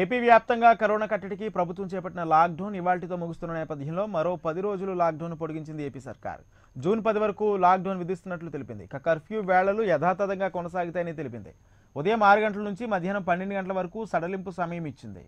AP వ్యాప్తంగా corona కట్టడికి ప్రభుత్వం చేపట్టిన లాక్డౌన్ ఇవాళతో ముగుస్తున్న నేపథ్యంలో మరో పది రోజులు లాక్డౌన్ పొడిగించింది ఏపీ సర్కార్ జూన్ పది వరకు లాక్డౌన్ విధిస్తున్నట్లు తెలిపింది ఇక కర్ఫ్యూ వేళలు యథాతథంగా కొనసాగుతాయని తెలిపింది ఉదయం ఆరు గంటల నుంచి మధ్యాహ్నం పన్నెండు గంటల వరకు సడలింపు సమయం ఇచ్చింది